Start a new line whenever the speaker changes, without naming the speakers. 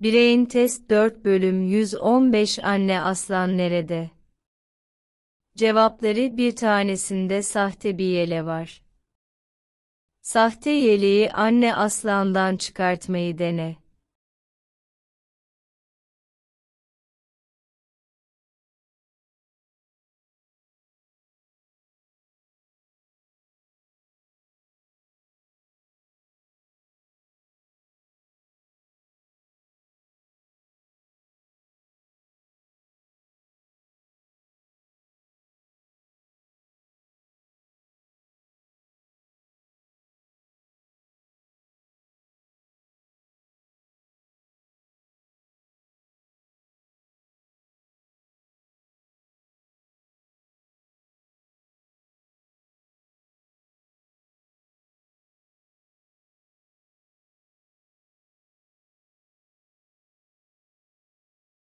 Bireyin test 4 bölüm 115 anne aslan nerede? Cevapları bir tanesinde sahte bir yele var. Sahte yeleği anne aslandan çıkartmayı dene.